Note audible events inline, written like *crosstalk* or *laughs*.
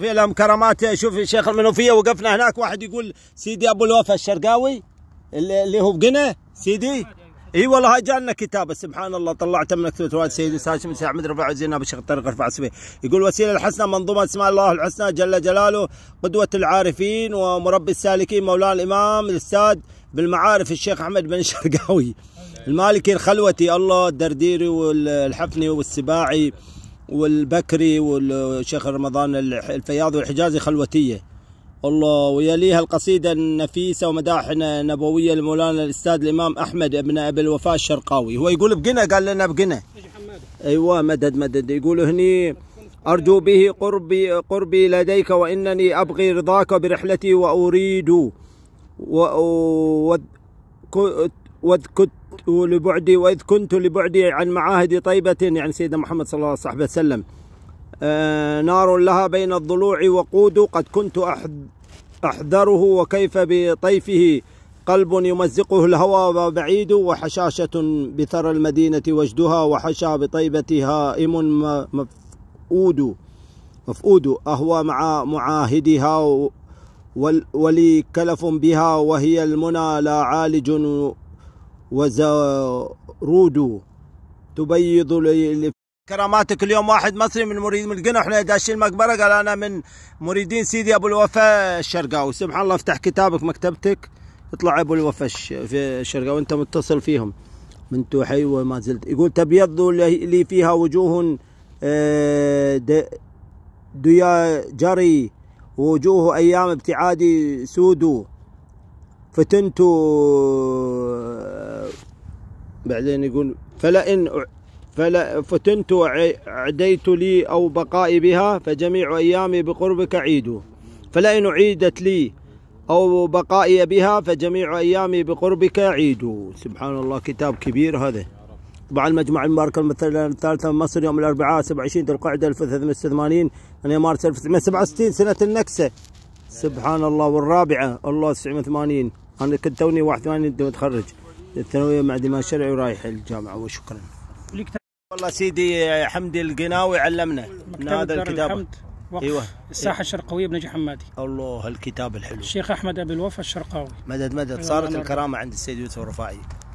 في لهم كرامات يعني شوف شيخ المنوفيه وقفنا هناك واحد يقول سيدي ابو الوفا الشرقاوي اللي هو بقنا سيدي اي والله هاي جانا كتابه سبحان الله طلعته من كتبه رواد سيدي ساشم سي احمد رفع زين ابو الشيخ طارق رفع سبيه يقول وسيله الحسنى منظومه اسماء الله الحسنى جل جلاله قدوه العارفين ومربي السالكين مولانا الامام الاستاذ بالمعارف الشيخ احمد بن *laughs* الشرقاوي المالكي الخلوتي الله الدرديري والحفني والسباعي والبكري والشيخ رمضان الفياض والحجازي خلوتية الله ويليها القصيدة النفيسة ومداحنا نبوية لمولانا الأستاذ الإمام أحمد بن أبي الوفاء الشرقاوي هو يقول بقنا قال لنا بقنا أيوة مدد مدد يقول هني أرجو به قربي قربي لديك وإنني أبغي رضاك برحلتي وأريد و... و... وإذ كنت لبعدي وإذ كنت لبعدي عن معاهد طيبة يعني سيدنا محمد صلى الله عليه وسلم آه نار لها بين الضلوع وقود قد كنت أحذره وكيف بطيفه قلب يمزقه الهوى وبعيد وحشاشة بثرى المدينة وجدها وحشى بطيبة هائم مفؤود مفؤود أهوى مع معاهدها ولي كلف بها وهي المنى لا عالج وزرود تبيض كراماتك اليوم واحد مصري من مريد من القنا احنا داشين المقبره قال انا من مريدين سيدي ابو الوفاء الشرقاوي سبحان الله افتح كتابك مكتبتك اطلع ابو الوفاء في الشرقاوي انت متصل فيهم من توحي وما زلت يقول تبيض لي فيها وجوه آه، ديا جري وجوه ايام ابتعادي سود فتنت بعدين يقول فلئن فلا فتنت وعديت لي أو بقائي بها فجميع أيامي بقربك عيد فلئن أعيدت لي أو بقائي بها فجميع أيامي بقربك عيد سبحان الله كتاب كبير هذا طبعا المجمع المبارك المثل الثالثة من مصر يوم الأربعاء 27 ذي القعدة 1386 من مارس 1967 سنة النكسة سبحان الله والرابعة الله 89 انا كنت توني 81 متخرج الثانويه مع دماء شرعي ورايح الجامعه وشكرا والله سيدي حمدي القناوي علمنا من هذا الكتاب ايوه الساحه إيوه. الشرقويه بنجي حمادي الله الكتاب الحلو الشيخ احمد ابي الوفا الشرقاوي مدد مدد صارت الكرامه عند السيد يوسف الرفاعي